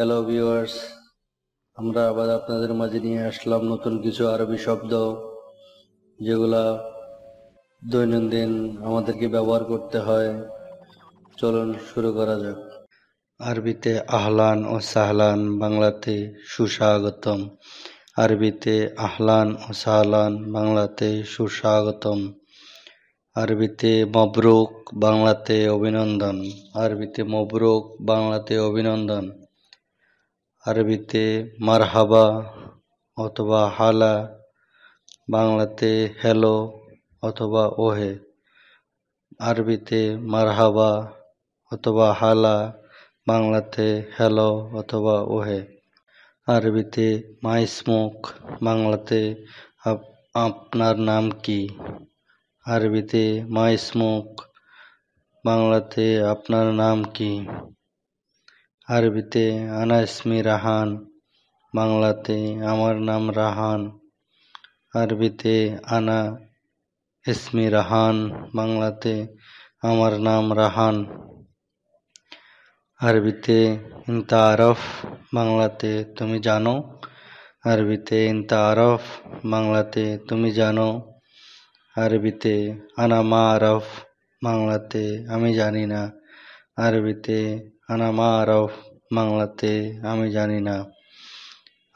hello viewers আমরা আবার আপনাদের মাঝে নিয়ে আসলাম নতুন কিছু আরবি শব্দ যেগুলা দৈনন্দিন আমাদেরকে ব্যবহার করতে হয় চলুন শুরু করা যাক আরবিতে আহলান ও সাহলান বাংলাতে সুস্বাগতম আরবিতে আহলান ও সাহলান বাংলাতে সুস্বাগতম আরবিতে মবরুক বাংলাতে অভিনন্দন আরবিতে মবরুক বাংলাতে অভিনন্দন আরবিতে মারহাবা অথবা হালা বাংলাতে হ্যালো অথবা ওহে আরবিতে মারহাবা অথবা হালা বাংলাতে হ্যালো অথবা ওহে আরবিতে মাইসমুখ বাংলাতে আপনার নাম কি আরবিতে মাইসমুখ বাংলাতে আপনার নাম কি আরবিতে আনা ইসমি রাহান বাংলাতে আমার নাম রাহান আরবিতে আনা ইসমি রাহান বাংলাতে আমার নাম রাহান আরবিতে ইনতা আরফ বাংলাতে তুমি জানো আরবিতে ইনতা আরফ বাংলাতে তুমি জানো আরবিতে আনা মা আরফ বাংলাতে আমি জানি না আরবিতে আনামা আরফ বাংলাতে আমি জানি না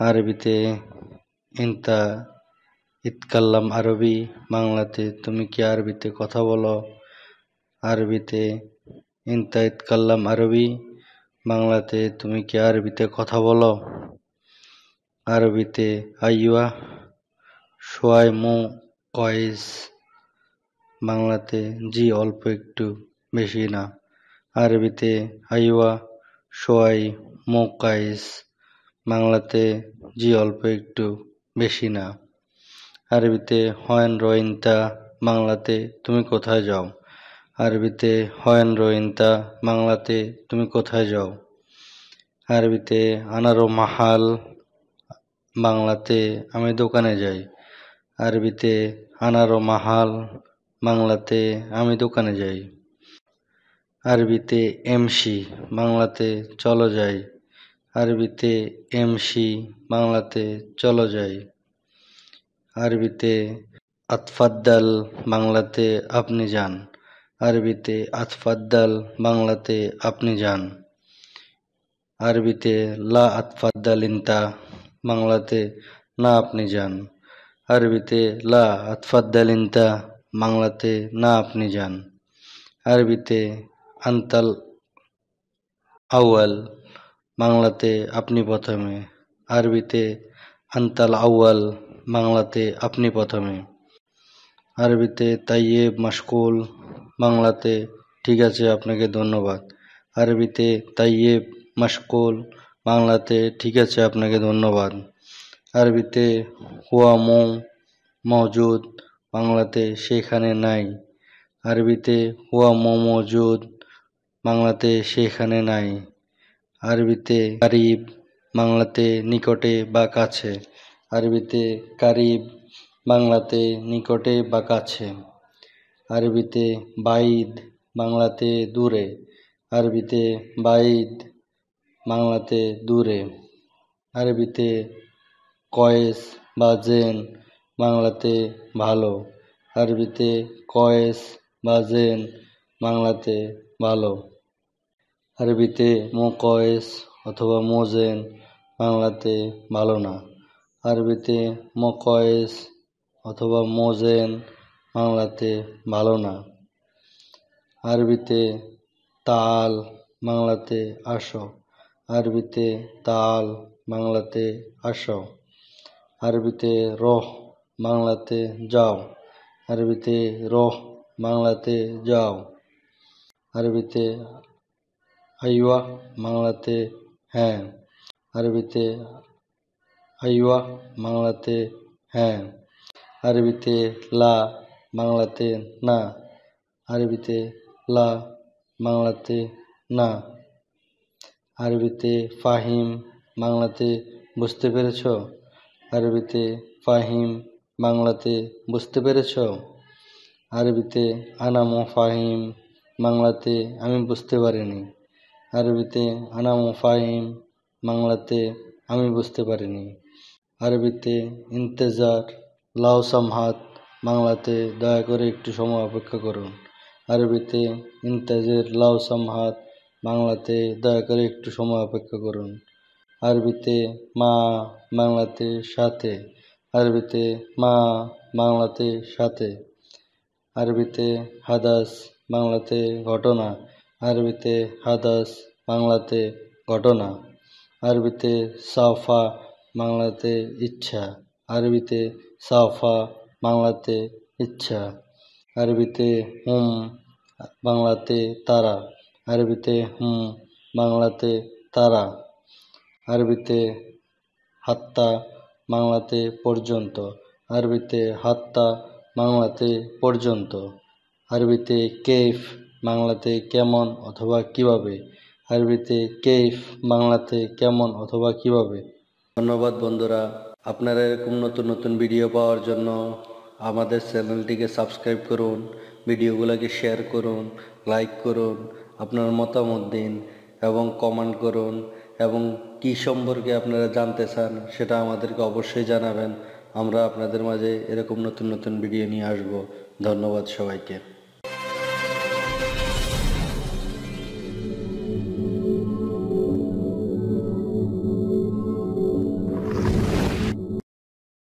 আরবিতে ইনতা ইতকাল্লাম আরবি বাংলাতে তুমি কি আরবিতে কথা বলো আরবিতে ইনতা ইতকাল্লাম আরবি বাংলাতে তুমি কি আরবিতে কথা বলো আরবিতে আইয়া সোয়াই মো কয়েস বাংলাতে জি অল্প একটু বেশি না আরবিতে আইওয়া শোয়াই মৌকাইস বাংলাতে জি অল্প একটু বেশি না আরবিতে হয়েন রোয়েন্তা বাংলাতে তুমি কোথায় যাও আরবিতে হয়েন রোয়েন্তা বাংলাতে তুমি কোথায় যাও আরবিতে আনারো মাহাল বাংলাতে আমি দোকানে যাই আরবিতে আনারো মাহাল বাংলাতে আমি দোকানে যাই আরবিতে এমসি বাংলাতে চলো যাই আরবিতে এমসি বাংলাতে চলো যাই আরবিতে আতফাদ্দাল বাংলাতে আপনি যান আরবিতে আতফাদ্দাল বাংলাতে আপনি যান আরবিতে লা আতফাদ্দাল ইন্তা বাংলাতে না আপনি যান আরবিতে লা আতফাদ্দাল ইন্তা বাংলাতে না আপনি যান আরবিতে আন্তাল আউয়াল বাংলাতে আপনি প্রথমে আরবিতে আন্তাল আউয়াল বাংলাতে আপনি প্রথমে আরবিতে তাইয়েব মাসকুল বাংলাতে ঠিক আছে আপনাকে ধন্যবাদ আরবিতে তাইয়েব মাসকুল বাংলাতে ঠিক আছে আপনাকে ধন্যবাদ আরবিতে হুয়া মো মজুদ বাংলাতে সেখানে নাই আরবিতে হুয়া মো মজুদ বাংলাতে সেখানে নাই আরবিতে কারিব বাংলাতে নিকটে বা কাছে আরবিতে কারিব বাংলাতে নিকটে বা কাছে আরবিতে বাইদ বাংলাতে দূরে আরবিতে বাইদ বাংলাতে দূরে আরবিতে কয়েস বা জেন বাংলাতে ভালো আরবিতে কয়েস বা জেন বাংলাতে ভালো আরবিতে মোকয়েস অথবা মোজেন বাংলাতে ভালো না আরবিতে মোকয়েস অথবা মোজেন বাংলাতে ভালো না আরবিতে তাল বাংলাতে আসো আরবিতে তাল বাংলাতে আসো আরবিতে রহ বাংলাতে যাও আরবিতে রহ বাংলাতে যাও আরবিতে আইওয়া বাংলাতে হ্যাঁ আরবিতে আইওয়া বাংলাতে হ্যাঁ আরবিতে লা বাংলাতে না আরবিতে লা বাংলাতে না আরবিতে ফাহিম বাংলাতে বুঝতে পেরেছ আরবিতে ফাহিম বাংলাতে বুঝতে পেরেছ আরবিতে আনামো ফাহিম বাংলাতে আমি বুঝতে পারিনি আরবিতে আনা মুফাহিম বাংলাতে আমি বুঝতে পারিনি আরবিতে ইন্তেজার লাউ সামহাত বাংলাতে দয়া করে একটু সময় অপেক্ষা করুন আরবিতে ইন্তেজের লাউ সামহাত বাংলাতে দয়া করে একটু সময় অপেক্ষা করুন আরবিতে মা বাংলাতে সাথে আরবিতে মা বাংলাতে সাথে আরবিতে হাদাস বাংলাতে ঘটনা আরবিতে হাদাস বাংলাতে ঘটনা আরবিতে সাফা বাংলাতে ইচ্ছা আরবিতে সাফা বাংলাতে ইচ্ছা আরবিতে হুম বাংলাতে তারা আরবিতে হুম বাংলাতে তারা আরবিতে হাত্তা বাংলাতে পর্যন্ত আরবিতে হাত্তা বাংলাতে পর্যন্ত আরবিতে কেফ বাংলাতে কেমন অথবা কিভাবে আরবিতে কেফ বাংলাতে কেমন অথবা কিভাবে ধন্যবাদ বন্ধুরা আপনারা এরকম নতুন নতুন ভিডিও পাওয়ার জন্য আমাদের চ্যানেলটিকে সাবস্ক্রাইব করুন ভিডিওগুলোকে শেয়ার করুন লাইক করুন আপনার মতামত দিন এবং কমেন্ট করুন এবং কি সম্পর্কে আপনারা জানতে চান সেটা আমাদেরকে অবশ্যই জানাবেন আমরা আপনাদের মাঝে এরকম নতুন নতুন ভিডিও নিয়ে আসব ধন্যবাদ সবাইকে